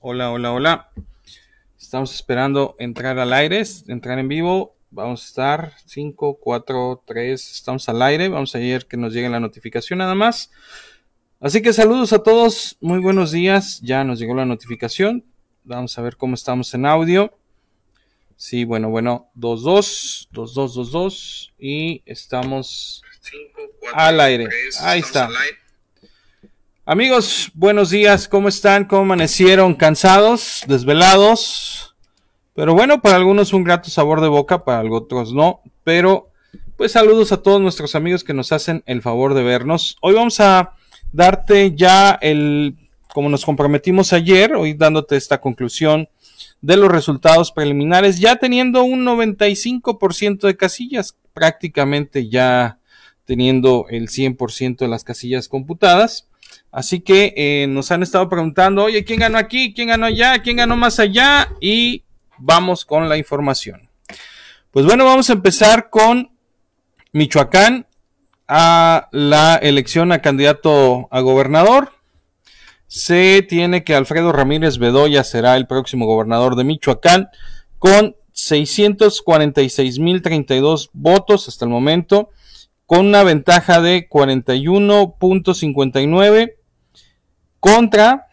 Hola, hola, hola. Estamos esperando entrar al aire, entrar en vivo. Vamos a estar 5, 4, 3. Estamos al aire. Vamos a ver que nos llegue la notificación nada más. Así que saludos a todos. Muy buenos días. Ya nos llegó la notificación. Vamos a ver cómo estamos en audio. Sí, bueno, bueno. 2-2, 2-2, 2-2. Y estamos al aire. Ahí está. Amigos, buenos días, ¿cómo están? ¿Cómo amanecieron? ¿Cansados? ¿Desvelados? Pero bueno, para algunos un grato sabor de boca, para otros no. Pero pues saludos a todos nuestros amigos que nos hacen el favor de vernos. Hoy vamos a darte ya el, como nos comprometimos ayer, hoy dándote esta conclusión de los resultados preliminares, ya teniendo un 95% de casillas, prácticamente ya teniendo el 100% de las casillas computadas. Así que eh, nos han estado preguntando, oye, ¿quién ganó aquí? ¿Quién ganó allá? ¿Quién ganó más allá? Y vamos con la información. Pues bueno, vamos a empezar con Michoacán a la elección a candidato a gobernador. Se tiene que Alfredo Ramírez Bedoya será el próximo gobernador de Michoacán con 646.032 votos hasta el momento con una ventaja de 41.59 contra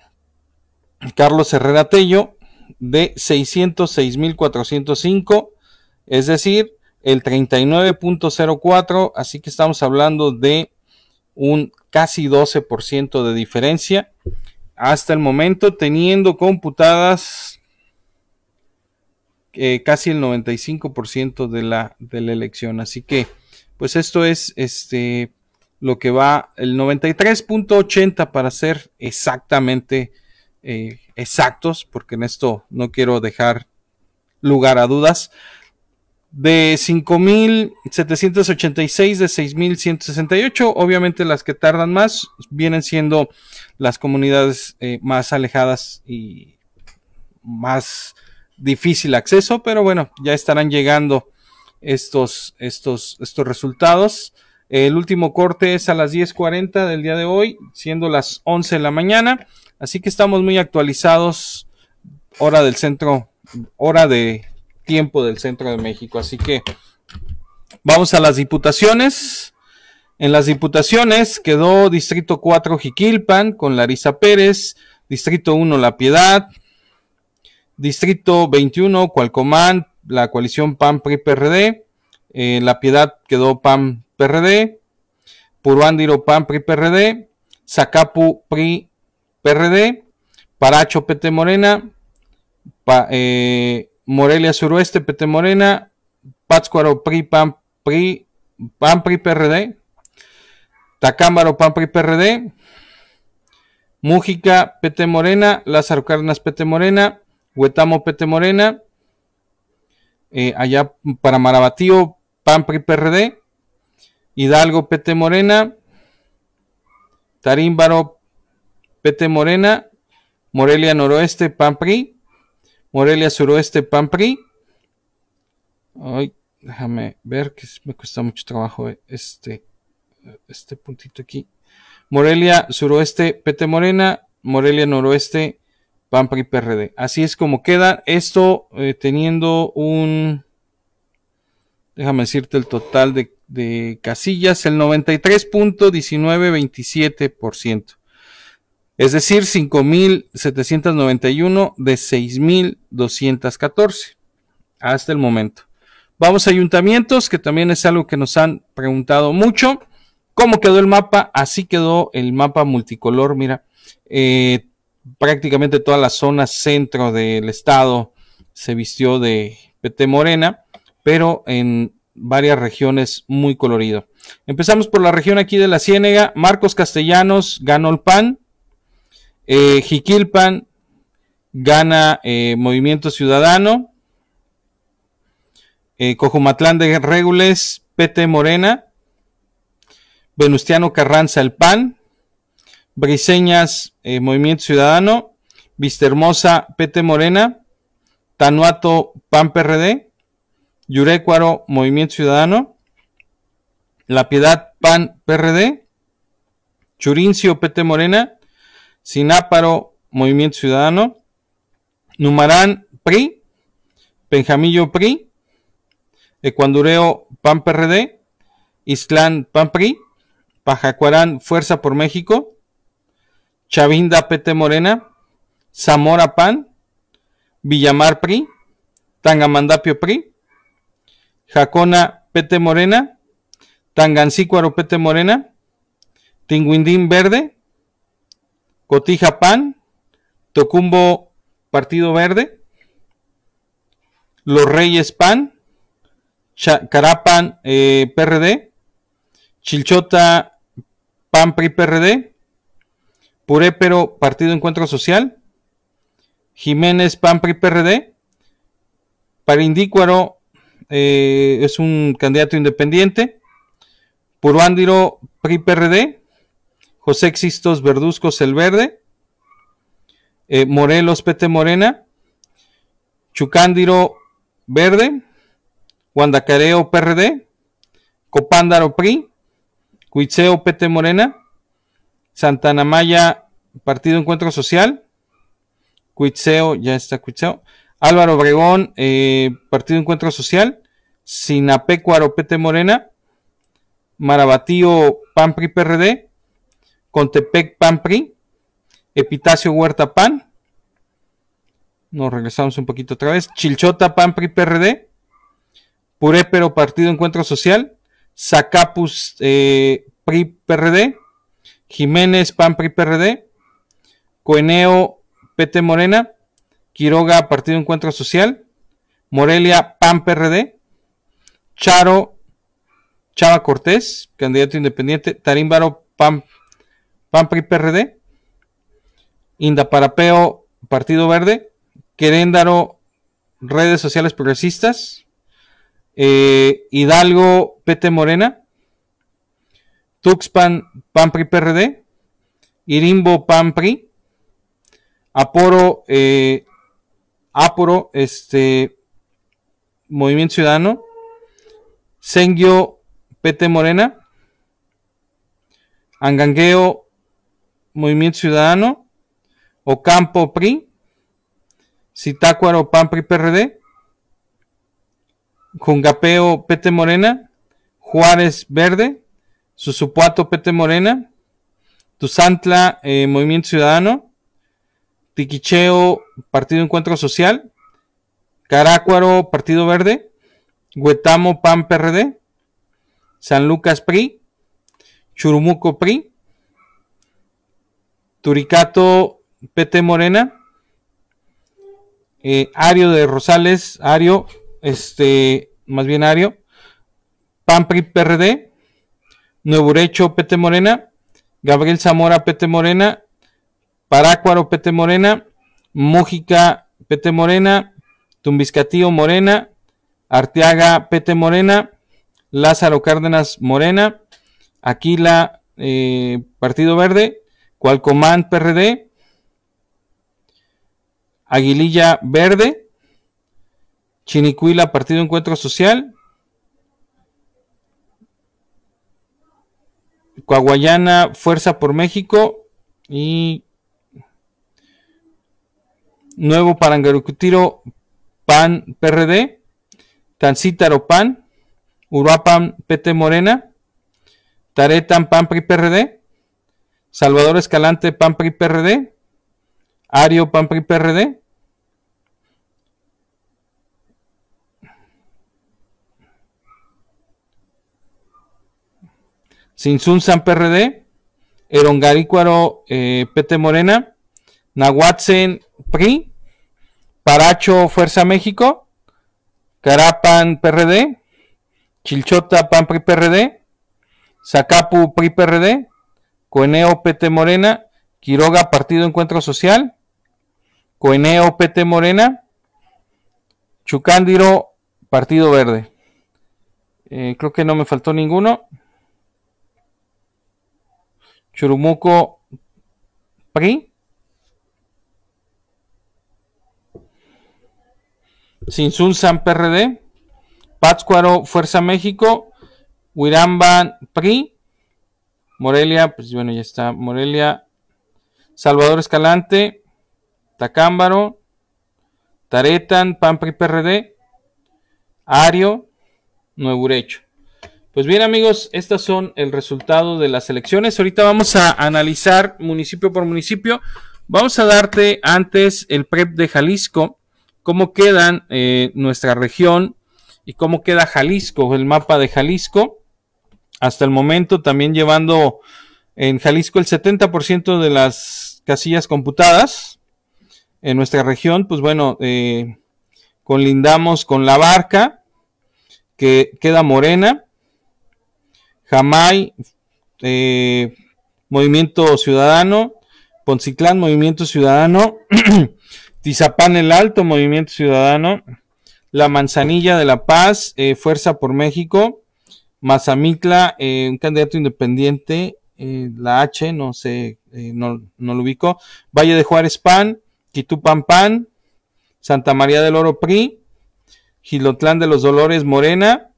Carlos Herrera Tello de 606.405, es decir, el 39.04, así que estamos hablando de un casi 12% de diferencia hasta el momento, teniendo computadas eh, casi el 95% de de la elección. Así que pues esto es este, lo que va el 93.80 para ser exactamente eh, exactos, porque en esto no quiero dejar lugar a dudas. De 5.786 de 6.168, obviamente las que tardan más vienen siendo las comunidades eh, más alejadas y más difícil acceso, pero bueno, ya estarán llegando estos, estos, estos resultados. El último corte es a las 10.40 del día de hoy, siendo las 11 de la mañana. Así que estamos muy actualizados, hora del centro, hora de tiempo del centro de México. Así que vamos a las diputaciones. En las diputaciones quedó Distrito 4 Jiquilpan con Larisa Pérez, Distrito 1 La Piedad, Distrito 21 Cualcomán, la coalición PAN-PRI-PRD, eh, La Piedad quedó PAN-PRD, Puruándiro PAN-PRI-PRD, Zacapu-PRI-PRD, Paracho PT Morena, eh, Morelia Suroeste PT Morena, Pátzcuaro PRI PAN PRI PRD, Tacámbaro PAN PRI PRD, Mújica PT Morena, Lázaro carnas PT Morena, Huetamo PT Morena, eh, allá para Marabatío, Pampri, PRD, Hidalgo PT Morena, Tarímbaro PT Morena, Morelia Noroeste Pampri, Morelia Suroeste Pampri. Ay, déjame ver que me cuesta mucho trabajo eh, este este puntito aquí. Morelia Suroeste PT Morena, Morelia Noroeste PAN, PRD. Así es como queda esto eh, teniendo un, déjame decirte el total de, casillas, el 93.1927%. Es decir, 5.791 de 6.214 hasta el momento. Vamos a ayuntamientos, que también es algo que nos han preguntado mucho. ¿Cómo quedó el mapa? Así quedó el mapa multicolor, mira. Eh, prácticamente toda la zona centro del estado se vistió de PT morena, pero en varias regiones muy colorido. Empezamos por la región aquí de la Ciénega. Marcos Castellanos ganó el PAN. Eh, Jiquilpan gana eh, Movimiento Ciudadano. Eh, Cojumatlán de Regules, PT Morena. Venustiano Carranza, el PAN. Briseñas, eh, Movimiento Ciudadano, Vistermosa, PT Morena, Tanuato, PAN PRD, Yurecuaro, Movimiento Ciudadano, La Piedad, PAN PRD, Churincio, PT Morena, Sináparo, Movimiento Ciudadano, Numarán, PRI, Penjamillo, PRI, Ecuandureo, PAN PRD, Islan, PAN PRI, Pajacuarán, Fuerza por México, Chavinda PT Morena, Zamora PAN, Villamar PRI, Tangamandapio PRI, Jacona PT Morena, Tangancícuaro Pete Morena, Tinguindín Verde, Cotija PAN, Tocumbo Partido Verde, Los Reyes PAN, Carapan eh, PRD, Chilchota PAN PRI PRD, Purépero, Partido Encuentro Social, Jiménez, PAN, PRI, PRD, Parindícuaro eh, es un candidato independiente, Puruándiro, PRI, PRD, José Existos, Verduzcos, El Verde, eh, Morelos, PT Morena, Chucándiro, Verde, Guandacareo, PRD, Copándaro, PRI, Cuitzeo, PT Morena, Santana Maya, Partido Encuentro Social. Cuitseo, ya está Cuitseo. Álvaro Obregón, eh, Partido Encuentro Social. Sinapeco Aropete Morena. Marabatío PAMPRI PRD. Contepec PAMPRI. Epitacio Huerta PAN. Nos regresamos un poquito otra vez. Chilchota PAMPRI PRD. Purépero Partido Encuentro Social. Zacapus eh, PRI PRD. Jiménez, PAN, PRD, Coeneo, PT, Morena, Quiroga, Partido Encuentro Social, Morelia, PAN, PRD, Charo, Chava Cortés, candidato independiente, Tarímbaro, PAN, PAN, PRD, Indaparapeo, Partido Verde, Queréndaro, Redes Sociales Progresistas, eh, Hidalgo, PT Morena, Tuxpan, PAMPRI PRD, Irimbo PAMPRI, Aporo, eh, Aporo, este, Movimiento Ciudadano, Sengio PT Morena, Angangueo Movimiento Ciudadano, Ocampo PRI, Citácuaro PAMPRI PRD, Jungapeo PT Morena, Juárez Verde, Susupuato PT Morena, Tuzantla eh, Movimiento Ciudadano, Tiquicheo Partido Encuentro Social, Caracuaro, Partido Verde, Huetamo PAN PRD, San Lucas PRI, Churumuco PRI, Turicato PT Morena, eh, Ario de Rosales, Ario, este, más bien Ario, PAN PRI PRD, Nuevurecho, Pete Morena, Gabriel Zamora Pete Morena, Parácuaro Pete Morena, Mújica Pete Morena, Tumbiscatío Morena, Arteaga Pete Morena, Lázaro Cárdenas Morena, Aquila eh, Partido Verde, Cualcomán PRD, Aguililla Verde, Chinicuila Partido Encuentro Social, Coahuayana, Fuerza por México y Nuevo Parangarucutiro, PAN, PRD, Tancítaro, PAN, Uruapan, PT Morena, Taretan, PAN, PRI, PRD, Salvador Escalante, PAN, PRI, PRD, Ario, PAN, PRI, PRD, Sinsun San PRD, Erongaricuaro eh, PT Morena, Nahuatzen PRI, Paracho Fuerza México, Carapan PRD, Chilchota PAN PRI PRD, Zacapu PRI PRD, Coeneo PT Morena, Quiroga Partido Encuentro Social, Coeneo PT Morena, Chucándiro Partido Verde. Eh, creo que no me faltó ninguno. Churumuco PRI. Sinsun San PRD. Pátzcuaro Fuerza México. Huiramban, PRI. Morelia, pues bueno, ya está. Morelia. Salvador Escalante. Tacámbaro. Taretan, PAN PRD. Ario. Nuevo Urecho. Pues bien amigos, estas son el resultado de las elecciones. Ahorita vamos a analizar municipio por municipio. Vamos a darte antes el PREP de Jalisco, cómo quedan eh, nuestra región y cómo queda Jalisco, el mapa de Jalisco. Hasta el momento también llevando en Jalisco el 70% de las casillas computadas. En nuestra región, pues bueno, eh, colindamos con La Barca, que queda Morena Camay, eh, Movimiento Ciudadano, Ponciclán, Movimiento Ciudadano, Tizapán el Alto, Movimiento Ciudadano, La Manzanilla de la Paz, eh, Fuerza por México, Mazamitla, eh, un candidato independiente, la H, no sé, no, lo ubico, Valle de Juárez Pan, Quitupan Pan, Santa María del Oro PRI, Gilotlán de los Dolores Morena,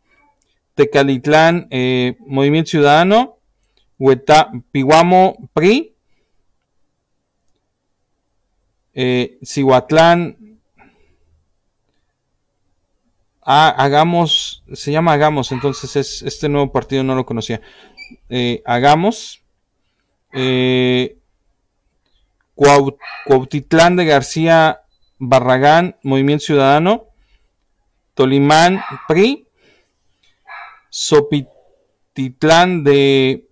Tecalitlán, eh, Movimiento Ciudadano, Hueta, Piguamo, PRI, eh, Cihuatlán, ah, Hagamos, se llama Hagamos, entonces es, este nuevo partido no lo conocía. Eh, Hagamos, eh, Cuautitlán de García Barragán, Movimiento Ciudadano, Tolimán, PRI, Sopititlán de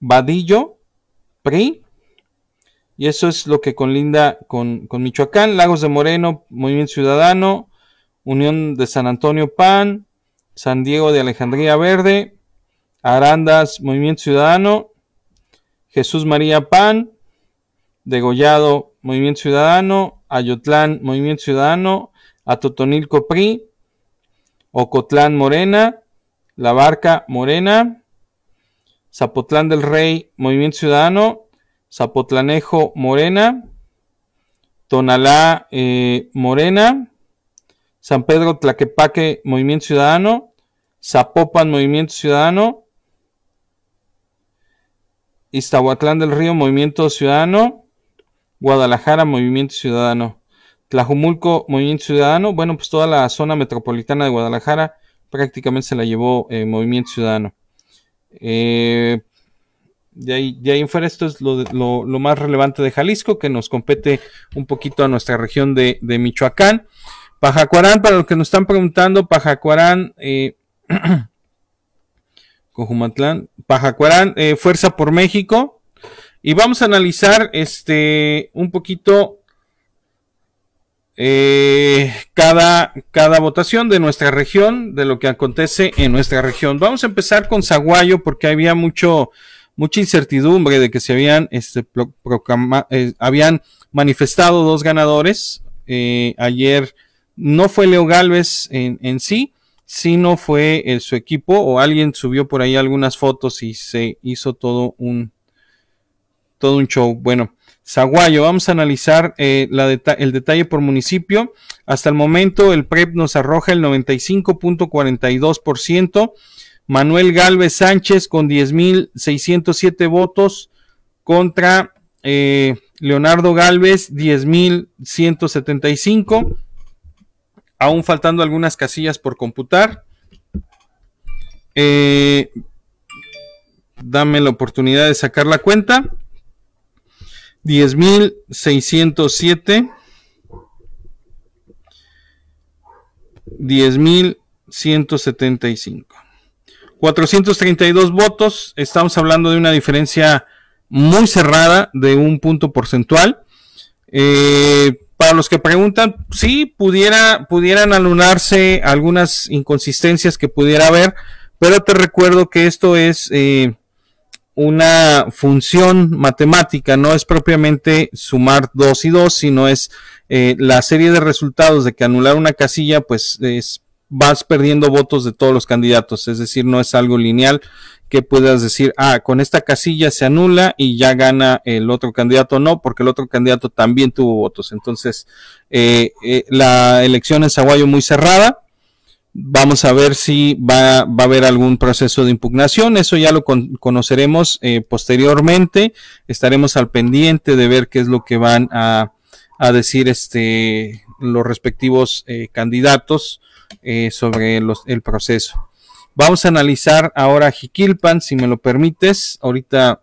Vadillo, PRI. Y eso es lo que conlinda con, con Michoacán, Lagos de Moreno, Movimiento Ciudadano, Unión de San Antonio PAN, San Diego de Alejandría Verde, Arandas, Movimiento Ciudadano, Jesús María PAN, Degollado, Movimiento Ciudadano, Ayotlán, Movimiento Ciudadano, Atotonilco PRI, Ocotlán Morena, la Barca Morena, Zapotlán del Rey Movimiento Ciudadano, Zapotlanejo Morena, Tonalá eh, Morena, San Pedro Tlaquepaque Movimiento Ciudadano, Zapopan Movimiento Ciudadano, Iztahuatlán del Río Movimiento Ciudadano, Guadalajara Movimiento Ciudadano, Tlajumulco Movimiento Ciudadano, bueno pues toda la zona metropolitana de Guadalajara, prácticamente se la llevó eh, Movimiento Ciudadano. Eh, de, ahí, en fuera esto es lo, más relevante de Jalisco, que nos compete un poquito a nuestra región de, Michoacán. Pajacuarán, para los que nos están preguntando, Pajacuarán, eh, Cojumatlán, Pajacuarán, Fuerza por México. Y vamos a analizar este un poquito eh, cada, cada votación de nuestra región, de lo que acontece en nuestra región. Vamos a empezar con Zaguayo porque había mucho, mucha incertidumbre de que se habían, este, eh, habían manifestado dos ganadores. Eh, ayer no fue Leo Galvez en, sí, sino fue su equipo o alguien subió por ahí algunas fotos y se hizo todo un, todo un show. Bueno, Zaguayo. Vamos a analizar eh, el detalle por municipio. Hasta el momento el PREP nos arroja el 95.42%. Manuel Galvez Sánchez con 10.607 votos contra eh, Leonardo Galvez 10.175. Aún faltando algunas casillas por computar. Eh, dame la oportunidad de sacar la cuenta. 10.607, 10.175. 432 votos, estamos hablando de una diferencia muy cerrada de un punto porcentual. Eh, para los que preguntan, sí, pudiera, pudieran anularse algunas inconsistencias que pudiera haber, pero te recuerdo que esto es... Eh, una función matemática, no es propiamente sumar dos y dos, sino es eh, la serie de resultados de que anular una casilla, pues es, vas perdiendo votos de todos los candidatos, es decir, no es algo lineal que puedas decir, ah, con esta casilla se anula y ya gana el otro candidato, no, porque el otro candidato también tuvo votos. Entonces, eh, eh la elección en Saguayo muy cerrada, Vamos a ver si va, a haber algún proceso de impugnación. Eso ya lo conoceremos eh, posteriormente. Estaremos al pendiente de ver qué es lo que van a, decir este, los respectivos eh, candidatos eh, sobre el proceso. Vamos a analizar ahora Jiquilpan, si me lo permites. Ahorita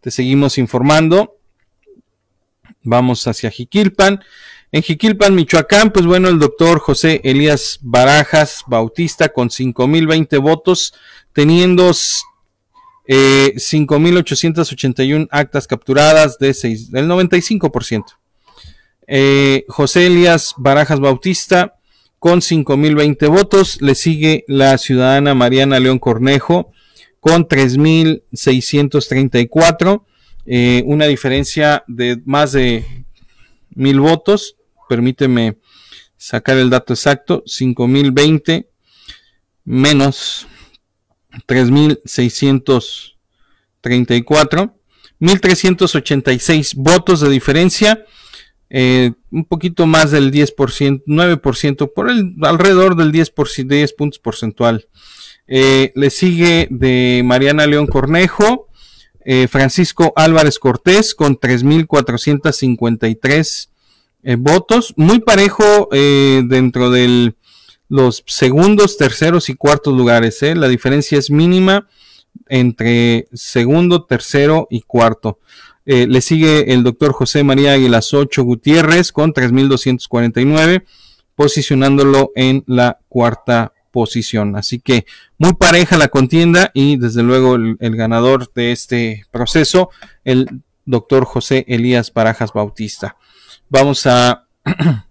te seguimos informando. Vamos hacia Jiquilpan. En Jiquilpan, Michoacán, pues bueno, el doctor José Elías Barajas Bautista con 5.020 votos, teniendo 5.881 eh, actas capturadas de del 95%. Eh, José Elías Barajas Bautista con 5.020 votos, le sigue la ciudadana Mariana León Cornejo con 3.634, eh, una diferencia de más de mil votos. Permíteme sacar el dato exacto. 5.020 menos 3.634. 1.386 votos de diferencia. Eh, un poquito más del 10%, 9%, por el, alrededor del 10%, 10 puntos porcentual. Eh, le sigue de Mariana León Cornejo, eh, Francisco Álvarez Cortés con 3.453 eh, votos, muy parejo eh, dentro de los segundos, terceros y cuartos lugares. La diferencia es mínima entre segundo, tercero y cuarto. le sigue el doctor José María Aguilas 8 Gutiérrez con 3.249, posicionándolo en la cuarta Así que muy pareja la contienda y desde luego el, ganador de este proceso, el doctor José Elías Barajas Bautista. Vamos a...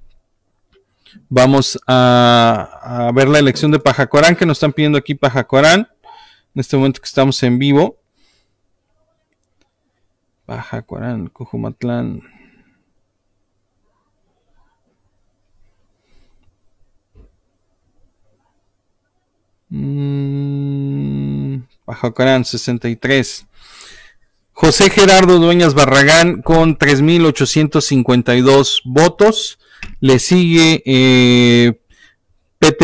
vamos a, ver la elección de Pajacorán que nos están pidiendo aquí Pajacorán. En este momento que estamos en vivo. Pajacorán, Cojumatlán. Mm, Corán 63. José Gerardo Dueñas Barragán con 3.852 votos. Le sigue eh,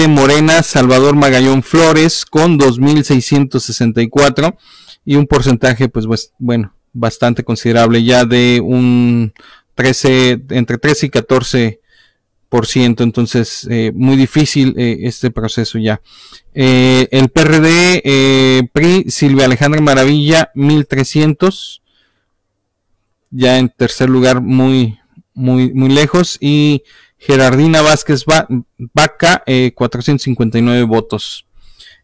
Morena, Salvador Magallón Flores con 2.664 y un porcentaje, pues, pues, bueno, bastante considerable ya de un 13, entre 13 y 14 entonces eh, muy difícil eh, este proceso ya. Eh, el PRD, PRI, Silvia Alejandra Maravilla, 1300, ya en tercer lugar muy, muy, muy lejos, y Gerardina Vázquez Vaca, 459 votos.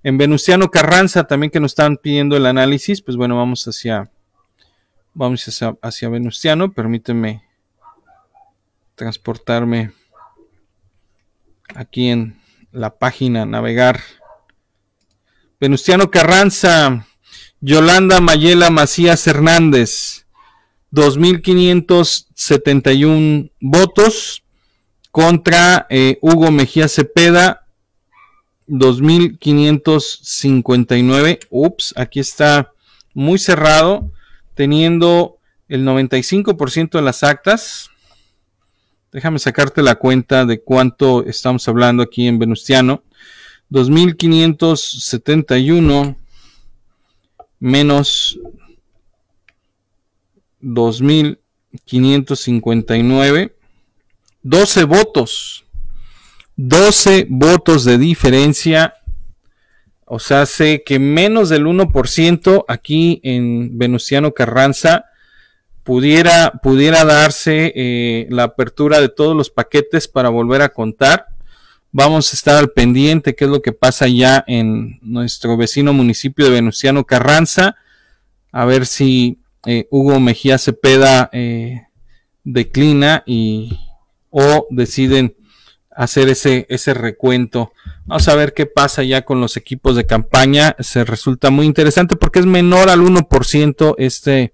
En Venustiano Carranza, también que nos están pidiendo el análisis, pues bueno, vamos hacia, vamos hacia, hacia Venustiano, permíteme transportarme aquí en la página navegar. Venustiano Carranza, Yolanda Mayela Macías Hernández, 2.571 votos contra eh, Hugo Mejía Cepeda, 2.559. Ups, aquí está muy cerrado, teniendo el 95% de las actas. Déjame sacarte la cuenta de cuánto estamos hablando aquí en Venustiano. 2571 menos 2559. 12 votos. 12 votos de diferencia. O sea, sé que menos del 1% aquí en Venustiano Carranza pudiera, darse eh, la apertura de todos los paquetes para volver a contar. Vamos a estar al pendiente qué es lo que pasa ya en nuestro vecino municipio de Venustiano Carranza. A ver si eh, Hugo Mejía Cepeda eh, declina y o deciden hacer ese, ese recuento. Vamos a ver qué pasa ya con los equipos de campaña. Se resulta muy interesante porque es menor al 1% este,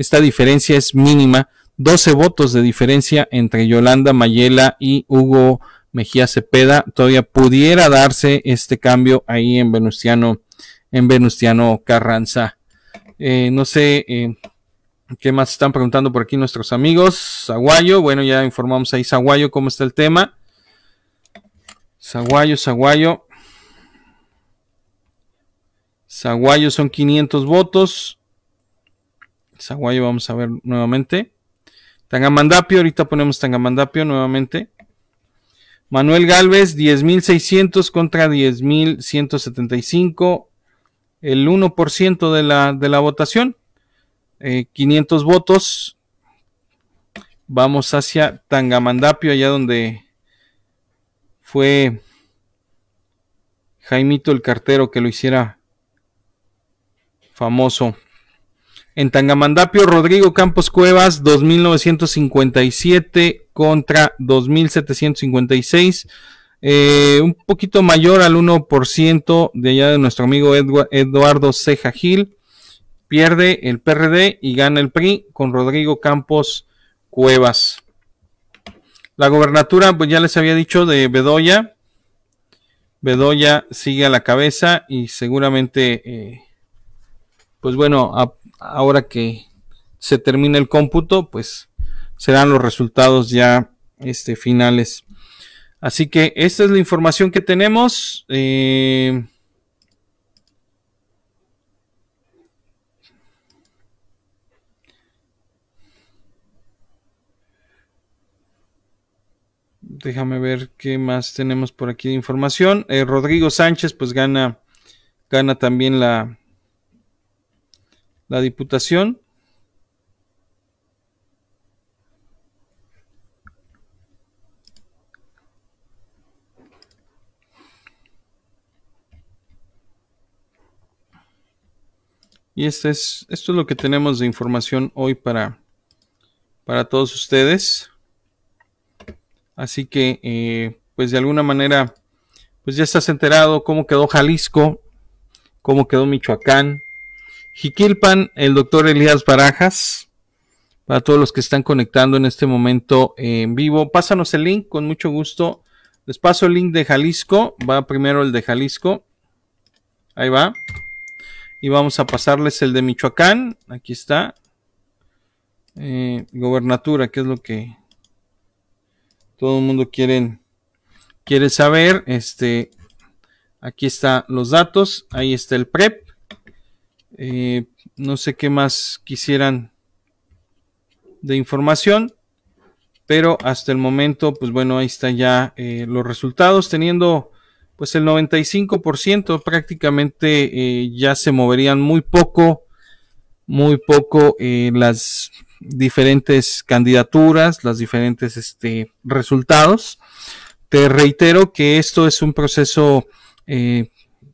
esta diferencia es mínima, 12 votos de diferencia entre Yolanda Mayela y Hugo Mejía Cepeda. Todavía pudiera darse este cambio ahí en Venustiano, en Carranza. Eh, no sé eh, qué más están preguntando por aquí nuestros amigos. Zaguayo, bueno, ya informamos ahí Saguayo cómo está el tema. Saguayo, Zaguayo. Saguayo son 500 votos. Saguayo vamos a ver nuevamente. Tangamandapio, ahorita ponemos Tangamandapio nuevamente. Manuel Galvez, 10.600 contra 10.175. El 1% de la, de la votación. 500 eh, votos. Vamos hacia Tangamandapio, allá donde fue Jaimito el cartero que lo hiciera famoso. En Tangamandapio, Rodrigo Campos Cuevas, 2957 contra 2756. Eh, un poquito mayor al 1% de allá de nuestro amigo Eduardo Ceja Gil. Pierde el PRD y gana el PRI con Rodrigo Campos Cuevas. La gobernatura, pues ya les había dicho, de Bedoya. Bedoya sigue a la cabeza y seguramente, eh, pues bueno, a, ahora que se termina el cómputo, pues serán los resultados ya este, finales. Así que esta es la información que tenemos. Eh, déjame ver qué más tenemos por aquí de información. Eh, Rodrigo Sánchez, pues gana, gana también la, la Diputación Y este es, esto es lo que tenemos de información hoy para, para todos ustedes. Así que, eh, pues de alguna manera, pues ya estás enterado cómo quedó Jalisco, cómo quedó Michoacán, Jiquilpan, el doctor Elías Barajas. Para todos los que están conectando en este momento en vivo, pásanos el link, con mucho gusto. Les paso el link de Jalisco. Va primero el de Jalisco. Ahí va. Y vamos a pasarles el de Michoacán. Aquí está. Eh, gobernatura, que es lo que todo el mundo quiere, quiere saber. Este, aquí están los datos. Ahí está el PREP. Eh, no sé qué más quisieran de información. Pero hasta el momento, pues bueno, ahí están ya eh, los resultados. Teniendo pues el 95% prácticamente eh, ya se moverían muy poco, muy poco las diferentes candidaturas, las diferentes este, resultados. Te reitero que esto es un proceso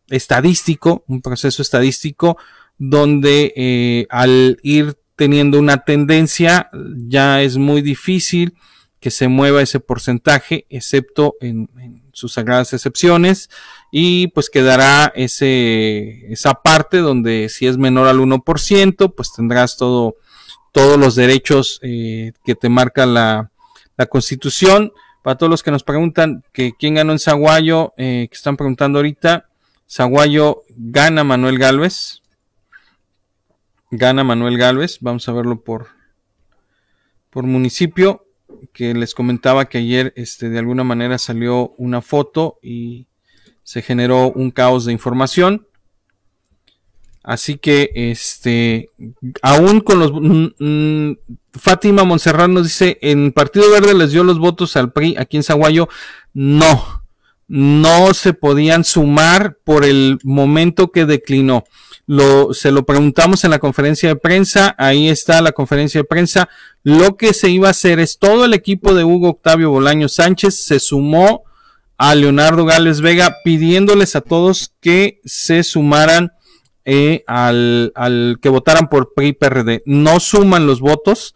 estadístico, un proceso estadístico donde eh, al ir teniendo una tendencia ya es muy difícil que se mueva ese porcentaje, excepto en, sus sagradas excepciones, y pues quedará ese, esa parte donde si es menor al 1%, pues tendrás todo, todos los derechos eh, que te marca la, la constitución. Para todos los que nos preguntan que quién ganó en Zaguayo, eh, que están preguntando ahorita, Zaguayo gana Manuel Galvez gana Manuel Galvez. Vamos a verlo por, por municipio. Que les comentaba que ayer este, de alguna manera salió una foto y se generó un caos de información. Así que, este, aún con los... Mm, mm, Fátima Montserrat nos dice, en Partido Verde les dio los votos al PRI aquí en Zaguayo. No, no se podían sumar por el momento que declinó. Lo, se lo preguntamos en la conferencia de prensa, ahí está la conferencia de prensa. Lo que se iba a hacer es todo el equipo de Hugo Octavio Bolaño Sánchez se sumó a Leonardo Gales Vega pidiéndoles a todos que se sumaran eh, al, al, que votaran por PRI PRD. No suman los votos,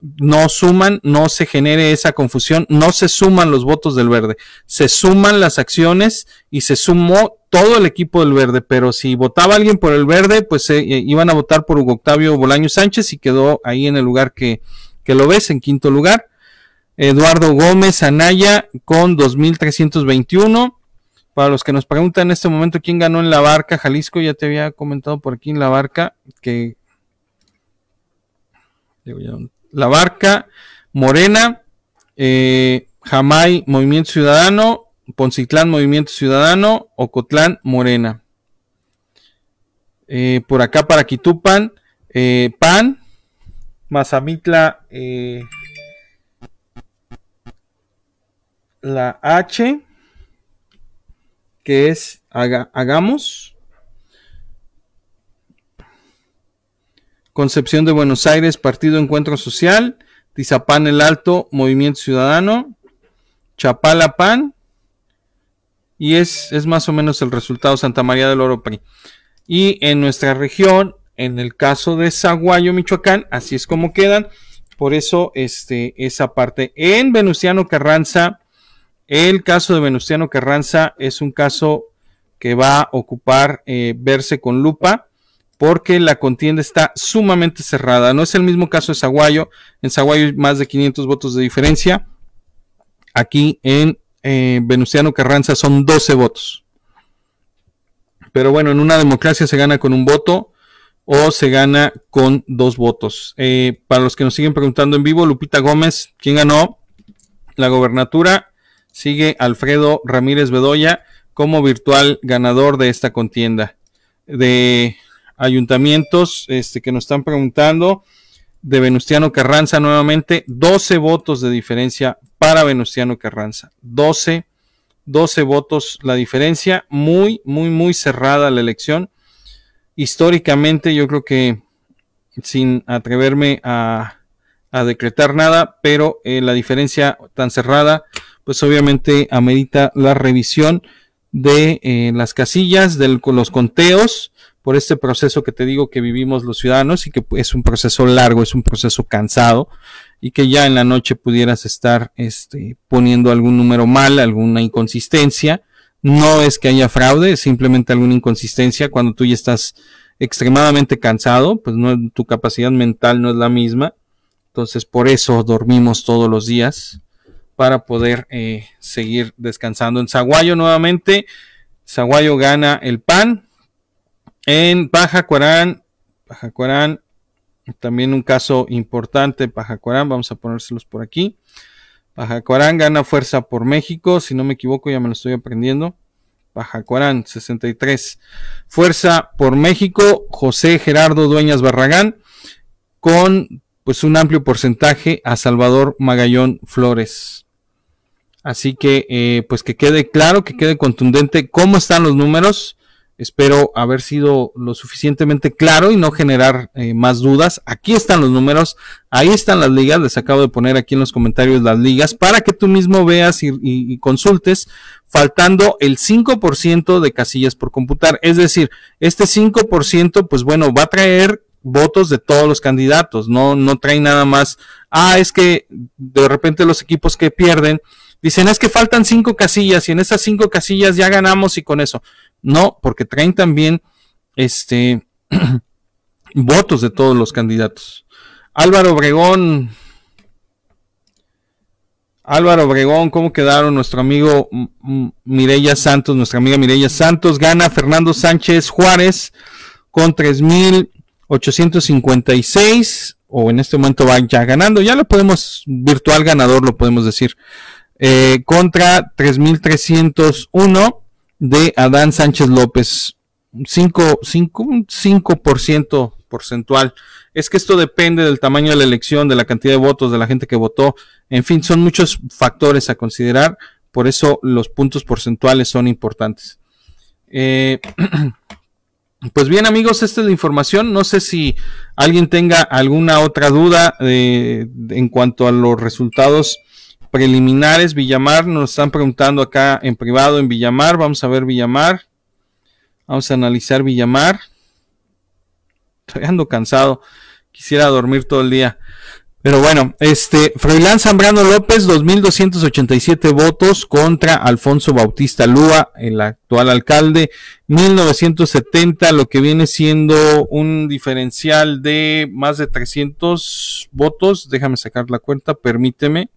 no suman, no se genere esa confusión, no se suman los votos del verde, se suman las acciones y se sumó todo el equipo del verde, pero si votaba alguien por el verde, pues eh, eh, iban a votar por Hugo Octavio Bolaño Sánchez y quedó ahí en el lugar que, lo ves, en quinto lugar. Eduardo Gómez Anaya con 2321. Para los que nos preguntan en este momento quién ganó en la barca, Jalisco, ya te había comentado por aquí en la barca que... Digo, ya la Barca, Morena, eh, Jamay, Movimiento Ciudadano, Poncitlán, Movimiento Ciudadano, Ocotlán, Morena. Eh, por acá para Quitupan, eh, PAN, Mazamitla, eh, la H, que es haga, Hagamos, Concepción de Buenos Aires, Partido Encuentro Social, Tizapán el Alto, Movimiento Ciudadano, Chapala PAN, y es, es más o menos el resultado Santa María del Oro Y en nuestra región, en el caso de Zaguayo, Michoacán, así es como quedan. Por eso, este, esa parte. En Venustiano Carranza, el caso de Venustiano Carranza es un caso que va a ocupar eh, verse con lupa porque la contienda está sumamente cerrada. No es el mismo caso de Saguayo. En Saguayo hay más de 500 votos de diferencia. Aquí en eh, Carranza son 12 votos. Pero bueno, en una democracia se gana con un voto o se gana con dos votos. Eh, para los que nos siguen preguntando en vivo, Lupita Gómez, ¿quién ganó la gobernatura? Sigue Alfredo Ramírez Bedoya como virtual ganador de esta contienda. De ayuntamientos este, que nos están preguntando. De Venustiano Carranza nuevamente, 12 votos de diferencia para Venustiano Carranza. 12, 12 votos la diferencia. Muy, muy, muy cerrada la elección. Históricamente yo creo que sin atreverme a, a decretar nada, pero eh, la diferencia tan cerrada, pues obviamente amerita la revisión de eh, las casillas, de los conteos por este proceso que te digo que vivimos los ciudadanos y que es un proceso largo, es un proceso cansado y que ya en la noche pudieras estar este, poniendo algún número mal, alguna inconsistencia. No es que haya fraude, es simplemente alguna inconsistencia cuando tú ya estás extremadamente cansado, pues no, tu capacidad mental no es la misma. Entonces por eso dormimos todos los días para poder eh, seguir descansando. En Saguayo nuevamente, Saguayo gana el PAN, en Baja Cuarán, también un caso importante, Baja vamos a ponérselos por aquí. Baja gana fuerza por México, si no me equivoco, ya me lo estoy aprendiendo. Baja 63. Fuerza por México, José Gerardo Dueñas Barragán, con pues un amplio porcentaje a Salvador Magallón Flores. Así que, eh, pues que quede claro, que quede contundente cómo están los números. Espero haber sido lo suficientemente claro y no generar eh, más dudas. Aquí están los números, ahí están las ligas. Les acabo de poner aquí en los comentarios las ligas para que tú mismo veas y, consultes, faltando el 5% de casillas por computar. Es decir, este 5%, pues bueno, va a traer votos de todos los candidatos, no, no trae nada más. Ah, es que de repente los equipos que pierden dicen es que faltan cinco casillas y en esas cinco casillas ya ganamos y con eso. No, porque traen también este votos de todos los candidatos. Álvaro Obregón. Álvaro Obregón, ¿cómo quedaron? Nuestro amigo Mireya Santos, nuestra amiga Mirella Santos, gana Fernando Sánchez Juárez con 3.856, o en este momento va ya ganando, ya lo podemos, virtual ganador lo podemos decir, eh, mil contra 3.301 de Adán Sánchez López. 5, 5, 5% porcentual. Es que esto depende del tamaño de la elección, de la cantidad de votos, de la gente que votó. En fin, son muchos factores a considerar. Por eso los puntos porcentuales son importantes. Eh, pues bien amigos, esta es la información. No sé si alguien tenga alguna otra duda eh, en cuanto a los resultados preliminares, Villamar, nos están preguntando acá en privado en Villamar, vamos a ver Villamar, vamos a analizar Villamar. Estoy ando cansado, quisiera dormir todo el día. Pero bueno, este, Freilán Zambrano López, 2.287 votos contra Alfonso Bautista Lúa, el actual alcalde, 1.970, lo que viene siendo un diferencial de más de 300 votos. Déjame sacar la cuenta, permíteme.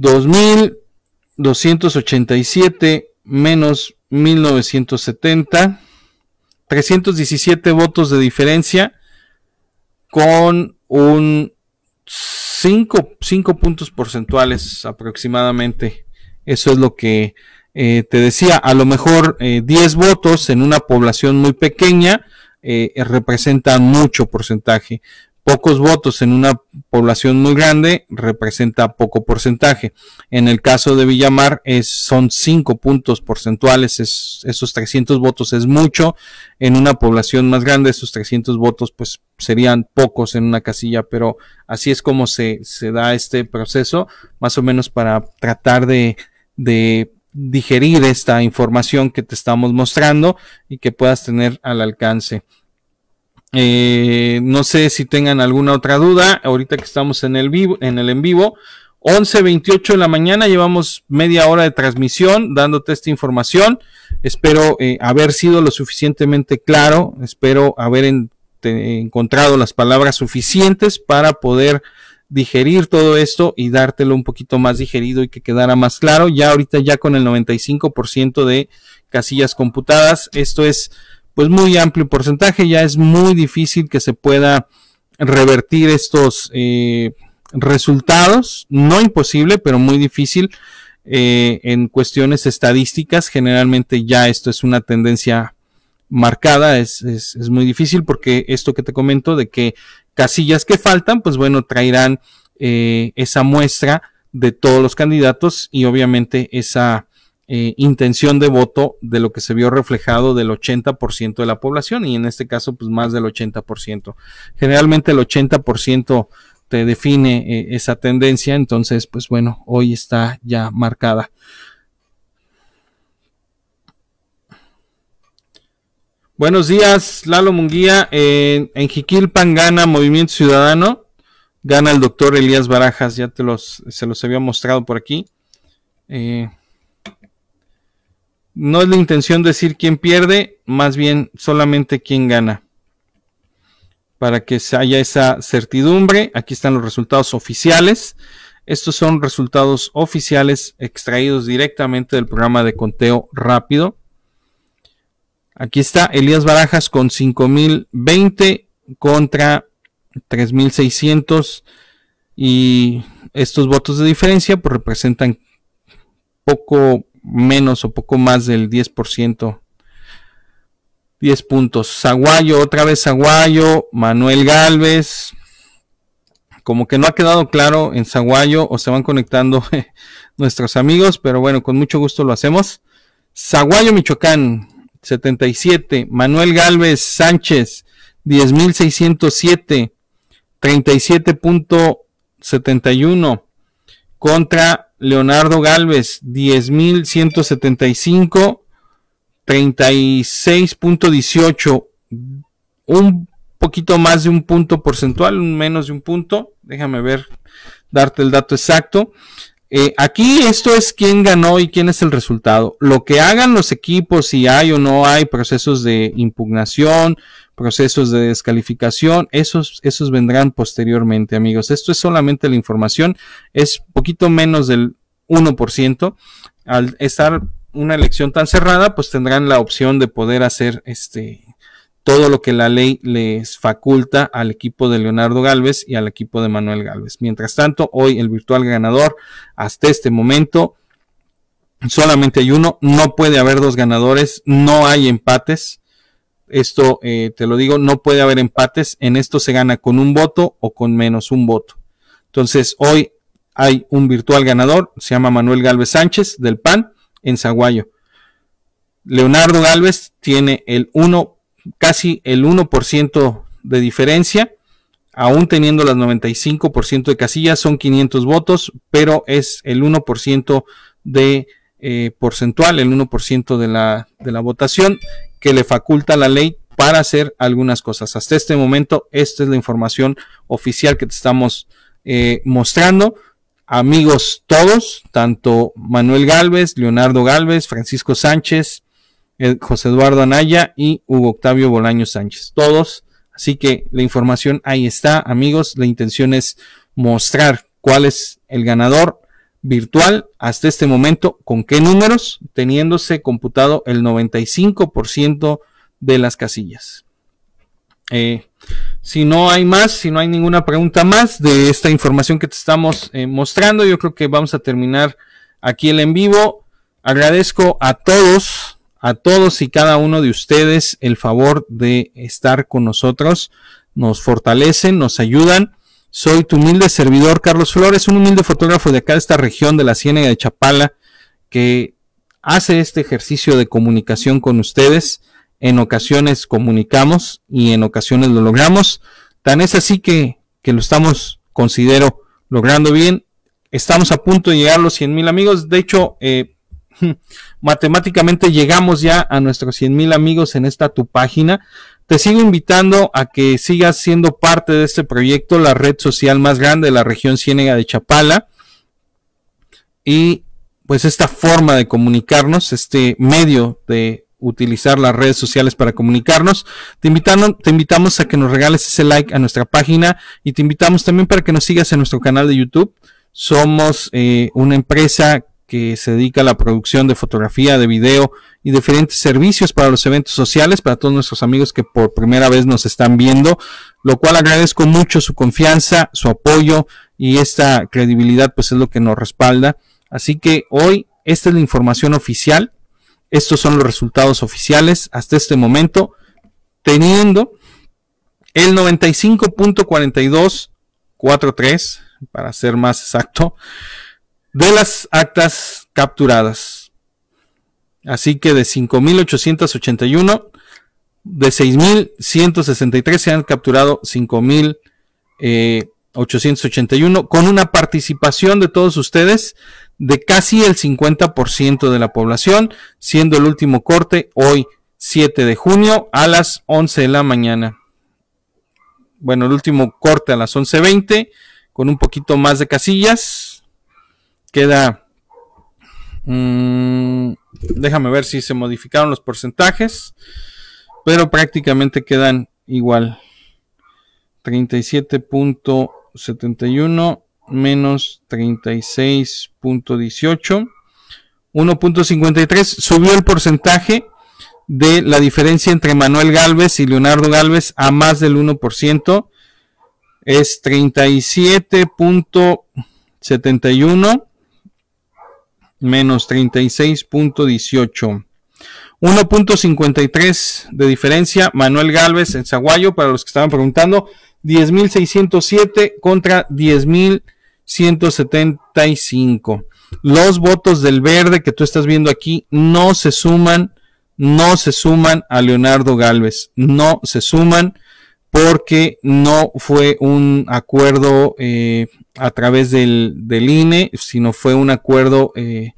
2.287 menos 1.970. 317 votos de diferencia con un 5, puntos porcentuales aproximadamente. Eso es lo que eh, te decía. A lo mejor 10 eh, votos en una población muy pequeña eh, representa mucho porcentaje, Pocos votos en una población muy grande representa poco porcentaje. En el caso de Villamar es, son cinco puntos porcentuales, esos 300 votos es mucho. En una población más grande esos 300 votos pues serían pocos en una casilla, pero así es como se, da este proceso, más o menos para tratar de digerir esta información que te estamos mostrando y que puedas tener al alcance. Eh, no sé si tengan alguna otra duda, ahorita que estamos en el vivo, en el en vivo. 11.28 de la mañana, llevamos media hora de transmisión dándote esta información. Espero eh, haber sido lo suficientemente claro, espero haber encontrado las palabras suficientes para poder digerir todo esto y dártelo un poquito más digerido y que quedara más claro. Ya ahorita ya con el 95% de casillas computadas, esto es pues muy amplio porcentaje, ya es muy difícil que se pueda revertir estos eh, resultados, no imposible, pero muy difícil. Eh, en cuestiones estadísticas, generalmente ya esto es una tendencia marcada, es, es, muy difícil porque esto que te comento de que casillas que faltan, pues bueno, traerán eh, esa muestra de todos los candidatos y obviamente esa eh, intención de voto de lo que se vio reflejado del 80% de la población y en este caso pues más del 80%. Generalmente el 80% te define eh, esa tendencia, entonces pues bueno, hoy está ya marcada. Buenos días, Lalo Munguía. en Jiquilpan gana Movimiento Ciudadano, gana el doctor Elías Barajas, ya te los, se los había mostrado por aquí. Eh, no es la intención decir quién pierde, más bien solamente quién gana. Para que haya esa certidumbre, aquí están los resultados oficiales. Estos son resultados oficiales extraídos directamente del programa de conteo rápido. Aquí está Elías Barajas con 5020 contra 3600 y estos votos de diferencia pues representan poco menos o poco más del 10%. 10 puntos. Zaguayo, otra vez Zaguayo, Manuel Galvez. Como que no ha quedado claro en Zaguayo o se van conectando nuestros amigos, pero bueno, con mucho gusto lo hacemos. Zaguayo, Michoacán, 77. Manuel Galvez Sánchez, 10.607, 37.71 contra Leonardo Galvez, 10.175, 36.18, un poquito más de un punto porcentual, menos de un punto, déjame ver, darte el dato exacto. Eh, aquí esto es quién ganó y quién es el resultado. Lo que hagan los equipos, si hay o no hay procesos de impugnación, procesos de descalificación, esos, esos vendrán posteriormente, amigos. Esto es solamente la información, es poquito menos del 1%. Al estar una elección tan cerrada, pues tendrán la opción de poder hacer este, todo lo que la ley les faculta al equipo de Leonardo Galvez y al equipo de Manuel Galvez. Mientras tanto, hoy el virtual ganador hasta este momento solamente hay uno, no puede haber dos ganadores, no hay empates. Esto eh, te lo digo, no puede haber empates. En esto se gana con un voto o con menos un voto. Entonces, hoy hay un virtual ganador, se llama Manuel Galvez Sánchez del PAN en Zaguayo. Leonardo Galvez tiene el 1 casi el 1% de diferencia, aún teniendo las 95% de casillas, son 500 votos, pero es el 1% de eh, porcentual, el 1% de la, votación que le faculta la ley para hacer algunas cosas. Hasta este momento, esta es la información oficial que te estamos eh, mostrando. Amigos todos, tanto Manuel Galvez, Leonardo Galvez, Francisco Sánchez, eh, José Eduardo Anaya y Hugo Octavio Bolaño Sánchez. Todos. Así que la información ahí está, amigos. La intención es mostrar cuál es el ganador virtual hasta este momento, con qué números, teniéndose computado el 95% de las casillas. Eh, si no hay más, si no hay ninguna pregunta más de esta información que te estamos eh, mostrando, yo creo que vamos a terminar aquí el en vivo. Agradezco a todos a todos y cada uno de ustedes el favor de estar con nosotros. Nos fortalecen, nos ayudan. Soy tu humilde servidor Carlos Flores, un humilde fotógrafo de acá de esta región de la Ciénaga de Chapala que hace este ejercicio de comunicación con ustedes. En ocasiones comunicamos y en ocasiones lo logramos. Tan es así que, que lo estamos, considero, logrando bien. Estamos a punto de llegar a los 100 mil amigos. De hecho, eh, matemáticamente llegamos ya a nuestros 100 mil amigos en esta tu página. Te sigo invitando a que sigas siendo parte de este proyecto, la red social más grande de la región ciénega de Chapala. Y pues esta forma de comunicarnos, este medio de utilizar las redes sociales para comunicarnos. Te, invitamos, te invitamos a que nos regales ese like a nuestra página y te invitamos también para que nos sigas en nuestro canal de YouTube. Somos eh, una empresa que se dedica a la producción de fotografía, de video y diferentes servicios para los eventos sociales, para todos nuestros amigos que por primera vez nos están viendo, lo cual agradezco mucho su confianza, su apoyo y esta credibilidad, pues es lo que nos respalda. Así que hoy esta es la información oficial, estos son los resultados oficiales hasta este momento, teniendo el 95.4243, para ser más exacto, de las actas capturadas. Así que de 5.881, de 6.163 se han capturado 5.881, eh, con una participación de todos ustedes de casi el 50% de la población, siendo el último corte hoy 7 de junio a las 11 de la mañana. Bueno, el último corte a las 11.20 con un poquito más de casillas, Queda... Mm, déjame ver si se modificaron los porcentajes. Pero prácticamente quedan igual. 37.71 menos 36.18. 1.53 subió el porcentaje de la diferencia entre Manuel Galvez y Leonardo Galvez a más del 1%. Es 37.71 menos 36.18. 1.53 de diferencia. Manuel Galvez en Zaguayo, para los que estaban preguntando, 10.607 contra 10.175. Los votos del verde que tú estás viendo aquí no se suman, no se suman a Leonardo Galvez, no se suman porque no fue un acuerdo eh, a través del, del, INE, sino fue un acuerdo eh,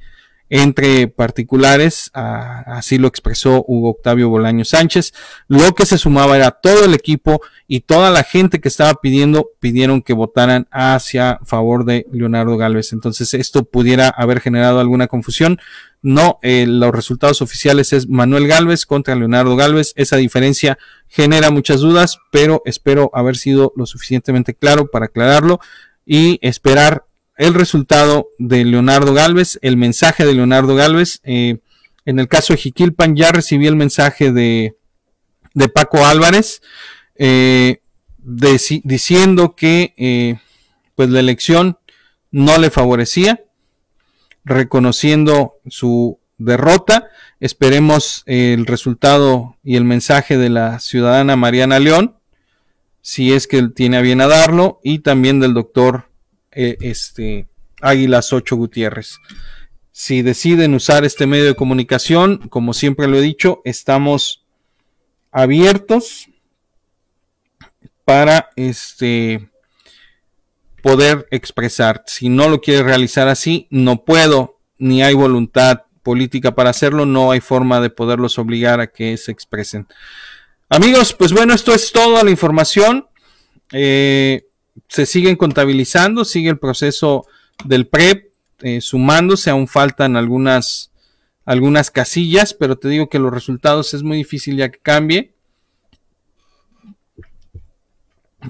entre particulares, así lo expresó Hugo Octavio Bolaño Sánchez. Lo que se sumaba era todo el equipo y toda la gente que estaba pidiendo, pidieron que votaran hacia favor de Leonardo Galvez. Entonces esto pudiera haber generado alguna confusión. No, eh, los resultados oficiales es Manuel Galvez contra Leonardo Galvez. Esa diferencia genera muchas dudas, pero espero haber sido lo suficientemente claro para aclararlo y esperar el resultado de Leonardo Galvez, el mensaje de Leonardo Galvez. Eh, en el caso de Jiquilpan ya recibí el mensaje de, Paco Álvarez eh, diciendo que pues la elección no le favorecía reconociendo su derrota. Esperemos eh, el resultado y el mensaje de la ciudadana Mariana León, si es que tiene a bien a darlo, y también del doctor eh, este, Águilas 8 Gutiérrez. Si deciden usar este medio de comunicación, como siempre lo he dicho, estamos abiertos para este poder expresar. Si no lo quiere realizar así, no puedo, ni hay voluntad política para hacerlo, no hay forma de poderlos obligar a que se expresen. Amigos, pues bueno, esto es toda la información. Eh, se siguen contabilizando, sigue el proceso del PREP eh, sumándose, aún faltan algunas, algunas casillas, pero te digo que los resultados es muy difícil ya que cambie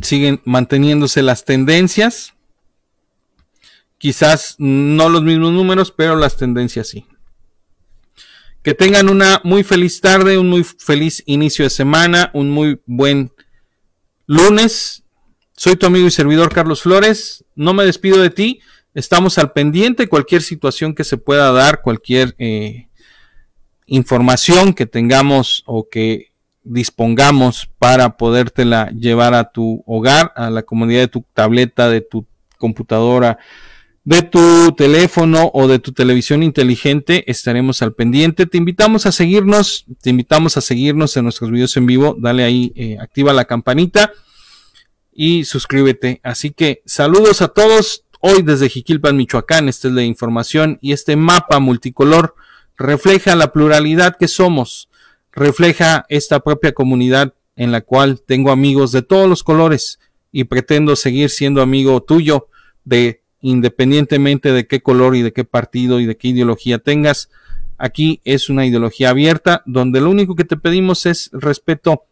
siguen manteniéndose las tendencias. Quizás no los mismos números, pero las tendencias sí. Que tengan una muy feliz tarde, un muy feliz inicio de semana, un muy buen lunes. Soy tu amigo y servidor Carlos Flores. No me despido de ti. Estamos al pendiente. Cualquier situación que se pueda dar, cualquier eh, información que tengamos o que dispongamos para podértela llevar a tu hogar, a la comunidad de tu tableta, de tu computadora, de tu teléfono o de tu televisión inteligente, estaremos al pendiente. Te invitamos a seguirnos, te invitamos a seguirnos en nuestros videos en vivo, dale ahí, eh, activa la campanita y suscríbete. Así que saludos a todos. Hoy desde Jiquilpan, Michoacán, Este es la información y este mapa multicolor refleja la pluralidad que somos refleja esta propia comunidad en la cual tengo amigos de todos los colores y pretendo seguir siendo amigo tuyo de independientemente de qué color y de qué partido y de qué ideología tengas. Aquí es una ideología abierta donde lo único que te pedimos es respeto,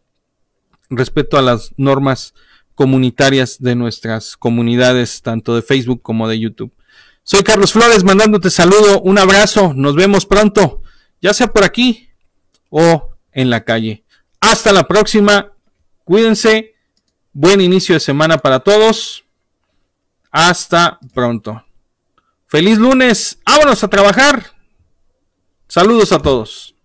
respeto a las normas comunitarias de nuestras comunidades, tanto de Facebook como de YouTube. Soy Carlos Flores, mandándote saludo, un abrazo, nos vemos pronto, ya sea por aquí o en la calle. Hasta la próxima. Cuídense. Buen inicio de semana para todos. Hasta pronto. Feliz lunes. Vámonos a trabajar. Saludos a todos.